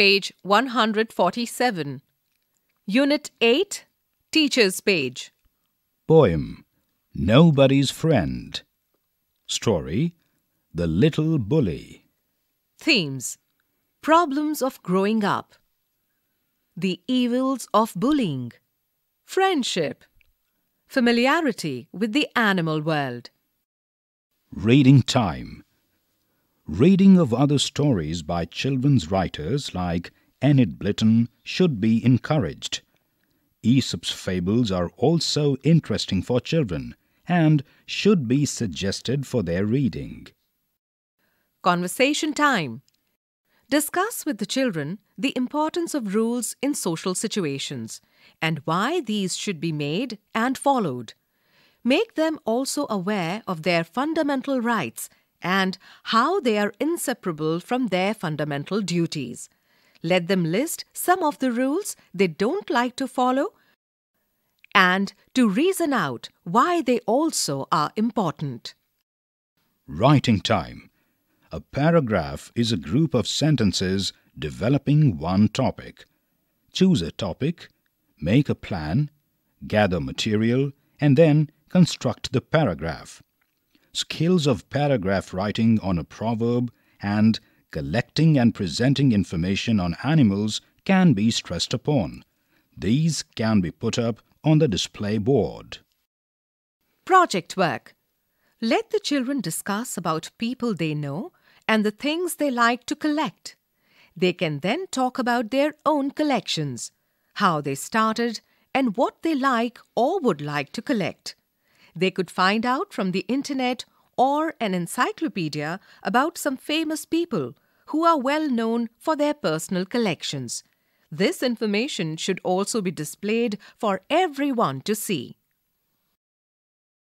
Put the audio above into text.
page 147. Unit 8, Teacher's page. Poem Nobody's Friend. Story The Little Bully. Themes Problems of Growing Up. The Evils of Bullying. Friendship. Familiarity with the animal world. Reading time. Reading of other stories by children's writers like Enid Blyton should be encouraged. Aesop's fables are also interesting for children and should be suggested for their reading. Conversation time. Discuss with the children the importance of rules in social situations and why these should be made and followed. Make them also aware of their fundamental rights and how they are inseparable from their fundamental duties. Let them list some of the rules they don't like to follow and to reason out why they also are important. Writing time. A paragraph is a group of sentences developing one topic. Choose a topic, make a plan, gather material, and then construct the paragraph skills of paragraph writing on a proverb, and collecting and presenting information on animals can be stressed upon. These can be put up on the display board. Project work. Let the children discuss about people they know and the things they like to collect. They can then talk about their own collections, how they started, and what they like or would like to collect. They could find out from the internet or an encyclopedia about some famous people who are well known for their personal collections. This information should also be displayed for everyone to see.